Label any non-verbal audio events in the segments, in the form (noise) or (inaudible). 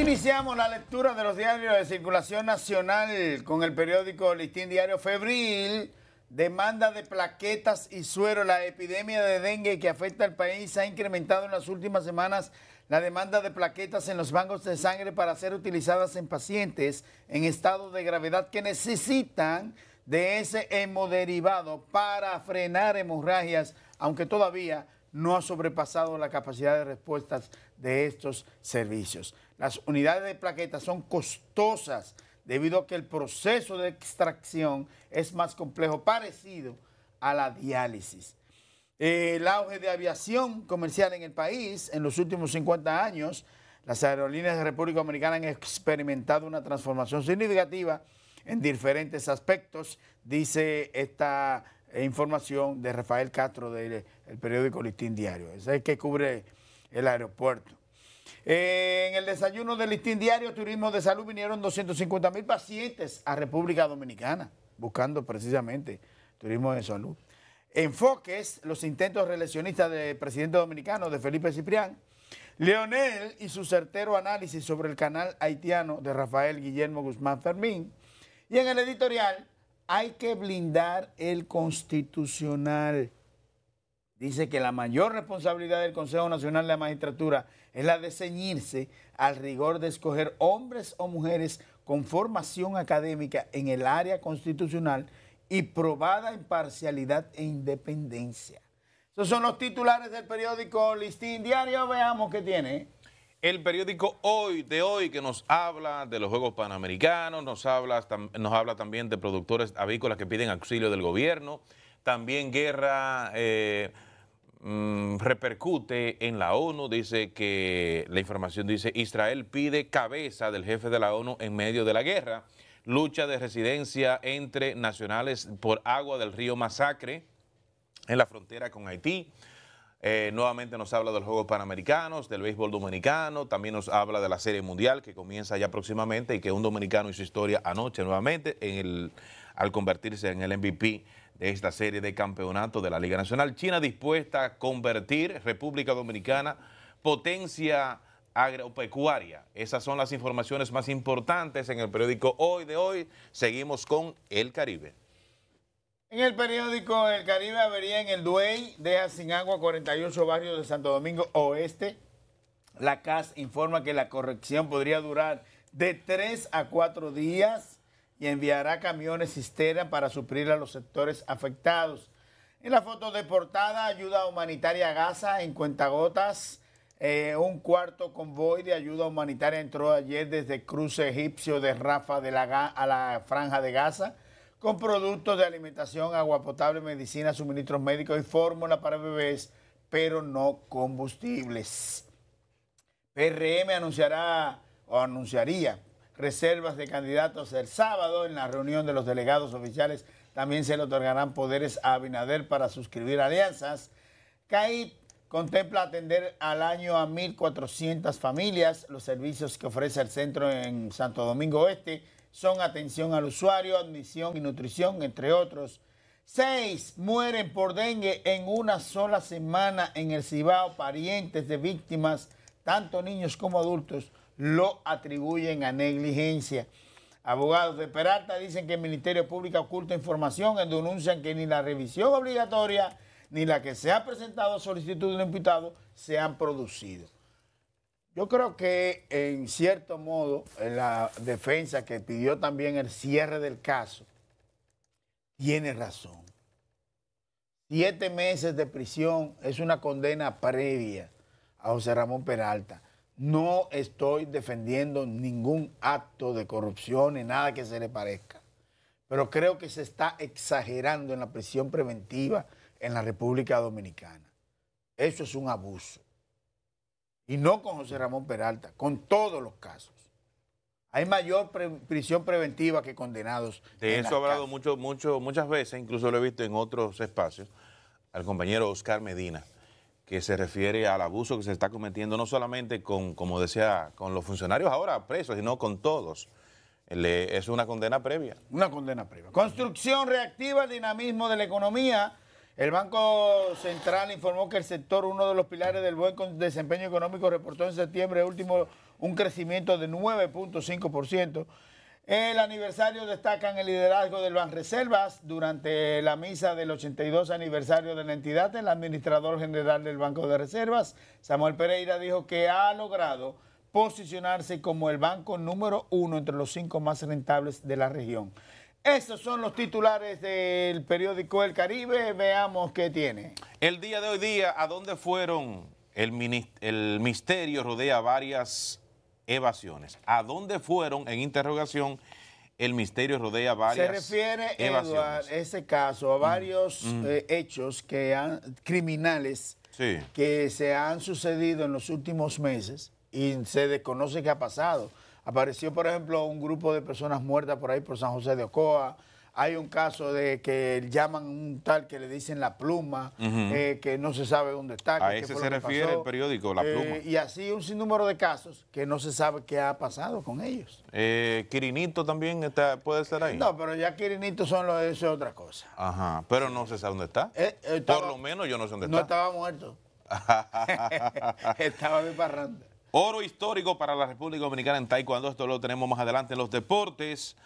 Iniciamos la lectura de los diarios de circulación nacional con el periódico Listín Diario Febril. Demanda de plaquetas y suero. La epidemia de dengue que afecta al país ha incrementado en las últimas semanas la demanda de plaquetas en los bancos de sangre para ser utilizadas en pacientes en estado de gravedad que necesitan de ese hemoderivado para frenar hemorragias, aunque todavía no ha sobrepasado la capacidad de respuestas de estos servicios. Las unidades de plaquetas son costosas debido a que el proceso de extracción es más complejo, parecido a la diálisis. El auge de aviación comercial en el país en los últimos 50 años, las aerolíneas de República Dominicana han experimentado una transformación significativa en diferentes aspectos, dice esta eh, información de Rafael Castro del periódico Listín Diario. Ese es el que cubre el aeropuerto en el desayuno del listín diario Turismo de Salud vinieron 250 mil pacientes a República Dominicana, buscando precisamente turismo de salud. Enfoques, los intentos reeleccionistas del presidente dominicano, de Felipe Ciprián. Leonel y su certero análisis sobre el canal haitiano de Rafael Guillermo Guzmán Fermín. Y en el editorial, hay que blindar el constitucional dice que la mayor responsabilidad del Consejo Nacional de la Magistratura es la de ceñirse al rigor de escoger hombres o mujeres con formación académica en el área constitucional y probada imparcialidad e independencia. Esos son los titulares del periódico Listín Diario. Veamos qué tiene. El periódico Hoy de hoy que nos habla de los Juegos Panamericanos, nos habla, nos habla también de productores avícolas que piden auxilio del gobierno, también guerra... Eh, Mm, repercute en la ONU, dice que la información dice, Israel pide cabeza del jefe de la ONU en medio de la guerra, lucha de residencia entre nacionales por agua del río Masacre en la frontera con Haití. Eh, nuevamente nos habla de los Juegos Panamericanos, del béisbol dominicano, también nos habla de la Serie Mundial que comienza ya próximamente y que un dominicano hizo historia anoche nuevamente al convertirse en el MVP de esta serie de campeonato de la Liga Nacional. China dispuesta a convertir República Dominicana potencia agropecuaria. Esas son las informaciones más importantes en el periódico Hoy de hoy. Seguimos con El Caribe. En el periódico El Caribe, avería en el Duey, deja sin agua 48 barrios de Santo Domingo Oeste. La CAS informa que la corrección podría durar de 3 a 4 días y enviará camiones cisterna para suplir a los sectores afectados. En la foto de portada, ayuda humanitaria a Gaza en cuentagotas. Eh, un cuarto convoy de ayuda humanitaria entró ayer desde cruce egipcio de Rafa de la, a la franja de Gaza con productos de alimentación, agua potable, medicina, suministros médicos y fórmula para bebés, pero no combustibles. PRM anunciará o anunciaría reservas de candidatos el sábado en la reunión de los delegados oficiales. También se le otorgarán poderes a Abinader para suscribir alianzas. CAIP contempla atender al año a 1.400 familias. Los servicios que ofrece el centro en Santo Domingo Oeste son atención al usuario, admisión y nutrición, entre otros. Seis mueren por dengue en una sola semana en el Cibao. Parientes de víctimas, tanto niños como adultos, lo atribuyen a negligencia. Abogados de Peralta dicen que el Ministerio Público oculta información y denuncian que ni la revisión obligatoria ni la que se ha presentado solicitud de imputado se han producido. Yo creo que en cierto modo la defensa que pidió también el cierre del caso tiene razón. Siete meses de prisión es una condena previa a José Ramón Peralta. No estoy defendiendo ningún acto de corrupción ni nada que se le parezca, pero creo que se está exagerando en la prisión preventiva en la República Dominicana. Eso es un abuso y no con José Ramón Peralta, con todos los casos. Hay mayor prisión preventiva que condenados. De eso he hablado mucho, mucho, muchas veces, incluso lo he visto en otros espacios, al compañero Oscar Medina, que se refiere al abuso que se está cometiendo no solamente con, como decía, con los funcionarios ahora presos, sino con todos. es una condena previa. Una condena previa. Construcción reactiva, dinamismo de la economía el Banco Central informó que el sector, uno de los pilares del buen desempeño económico, reportó en septiembre último un crecimiento de 9.5%. El aniversario destacan el liderazgo del Banco Reservas. durante la misa del 82 aniversario de la entidad. El administrador general del Banco de Reservas, Samuel Pereira, dijo que ha logrado posicionarse como el banco número uno entre los cinco más rentables de la región. Esos son los titulares del periódico El Caribe. Veamos qué tiene. El día de hoy día, ¿a dónde fueron? El, misterio rodea varias evasiones. ¿A dónde fueron? En interrogación, el misterio rodea varias Se refiere, a ese caso a mm, varios mm. Eh, hechos que han, criminales que se han sucedido en los últimos meses y se desconoce qué ha pasado. Apareció, por ejemplo, un grupo de personas muertas por ahí por San José de Ocoa. Hay un caso de que llaman un tal que le dicen la pluma, eh, que no se sabe dónde está. A ese se refiere el periódico, la eh, pluma. Y así un sinnúmero de casos que no se sabe qué ha pasado con ellos. Eh, Quirinito también puede estar ahí. No, pero ya Quirinito son los, eso es otra cosa. Ajá, pero no se sabe dónde está. Eh, por lo menos yo no sé dónde está. No estaba muerto. (laughs) (laughs) estaba de Oro histórico para la República Dominicana en Taekwondo, esto lo tenemos más adelante en los deportes.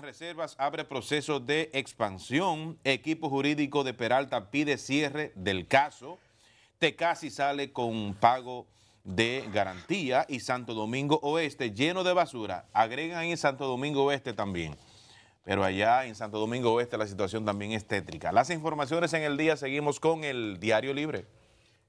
reservas, abre proceso de expansión, equipo jurídico de Peralta pide cierre del caso, Tecasi sale con pago de garantía y Santo Domingo Oeste lleno de basura. Agregan en Santo Domingo Oeste también. Pero allá en Santo Domingo Oeste la situación también es tétrica. Las informaciones en el día seguimos con el Diario Libre.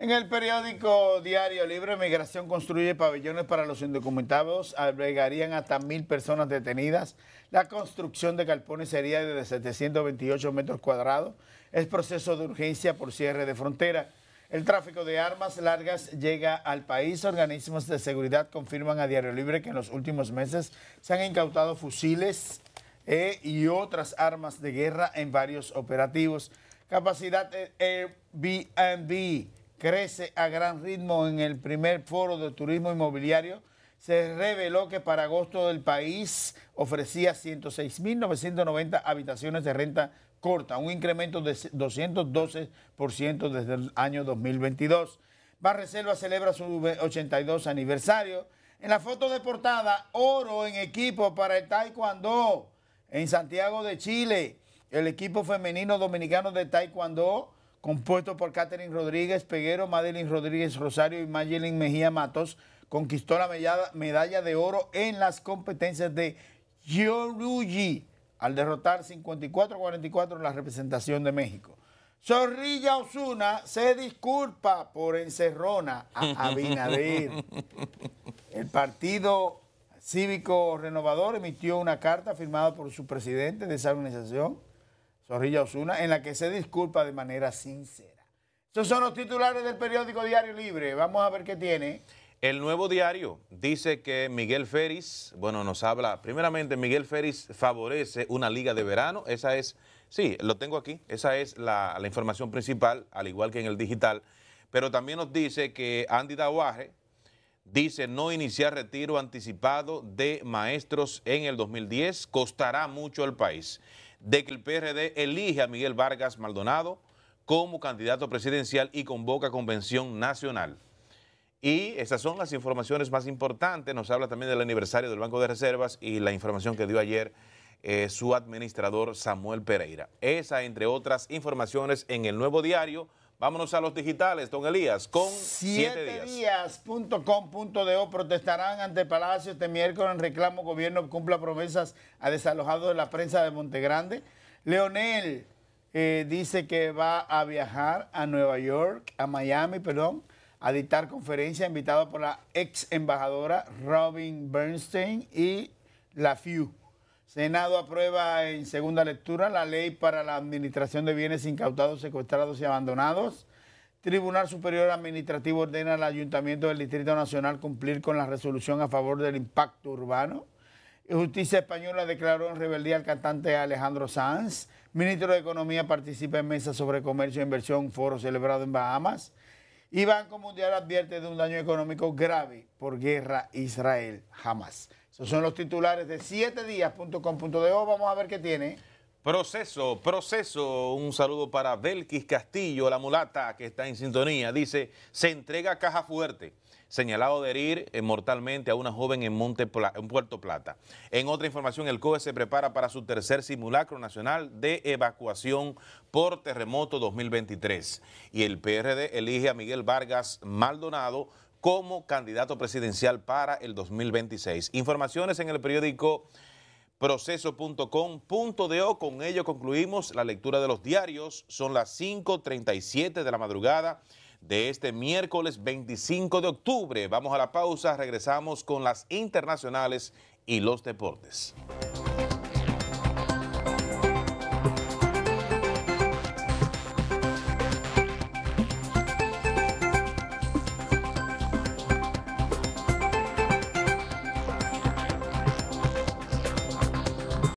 En el periódico Diario Libre, Migración construye pabellones para los indocumentados, albergarían hasta mil personas detenidas. La construcción de galpones sería de 728 metros cuadrados. Es proceso de urgencia por cierre de frontera. El tráfico de armas largas llega al país. Organismos de seguridad confirman a Diario Libre que en los últimos meses se han incautado fusiles eh, y otras armas de guerra en varios operativos. Capacidad eh, Airbnb crece a gran ritmo en el primer foro de turismo inmobiliario. Se reveló que para agosto del país ofrecía 106.990 habitaciones de renta corta, un incremento de 212% desde el año 2022. Barreselva celebra su 82 aniversario. En la foto de portada, oro en equipo para el Taekwondo en Santiago de Chile. El equipo femenino dominicano de Taekwondo compuesto por Catherine Rodríguez Peguero, Madeline Rodríguez Rosario y madeline Mejía Matos, conquistó la medalla de oro en las competencias de Yoruji al derrotar 54-44 la representación de México. Zorrilla Osuna se disculpa por encerrona a Abinader. El partido cívico renovador emitió una carta firmada por su presidente de esa organización, Zorrilla Osuna, en la que se disculpa de manera sincera. Esos son los titulares del periódico Diario Libre. Vamos a ver qué tiene. El nuevo diario dice que Miguel Ferris, bueno, nos habla, primeramente Miguel Ferris favorece una liga de verano, esa es, sí, lo tengo aquí, esa es la, información principal, al igual que en el digital, pero también nos dice que Andy Dawaje dice no iniciar retiro anticipado de maestros en el 2010 costará mucho al país de que el PRD elige a Miguel Vargas Maldonado como candidato presidencial y convoca convención nacional. Y esas son las informaciones más importantes. Nos habla también del aniversario del Banco de Reservas y la información que dio ayer eh, su administrador Samuel Pereira. Esa, entre otras informaciones, en el nuevo diario Vámonos a los digitales, don Elías, con Siete días. o protestarán ante Palacio este miércoles en reclamo gobierno cumpla promesas a desalojado de la prensa de Montegrande. Leonel eh, dice que va a viajar a Nueva York, a Miami, perdón, a dictar conferencia invitado por la ex embajadora Robin Bernstein y la FIU. Senado aprueba en segunda lectura la ley para la administración de bienes incautados, secuestrados y abandonados. Tribunal Superior Administrativo ordena al Ayuntamiento del Distrito Nacional cumplir con la resolución a favor del impacto urbano. Justicia Española declaró en rebeldía al cantante Alejandro Sanz. Ministro de Economía participa en mesas sobre comercio e inversión, foro celebrado en Bahamas. Y Banco Mundial advierte de un daño económico grave por guerra Israel jamás. Esos son los titulares de 7días.com.de. Vamos a ver qué tiene. Proceso, proceso. Un saludo para Belkis Castillo, la mulata que está en sintonía. Dice, se entrega caja fuerte señalado de herir eh, mortalmente a una joven en, Monte en Puerto Plata. En otra información, el COE se prepara para su tercer simulacro nacional de evacuación por terremoto 2023 y el PRD elige a Miguel Vargas Maldonado como candidato presidencial para el 2026. Informaciones en el periódico proceso.com.do. Con ello concluimos la lectura de los diarios. Son las 5.37 de la madrugada de este miércoles 25 de octubre. Vamos a la pausa, regresamos con las internacionales y los deportes.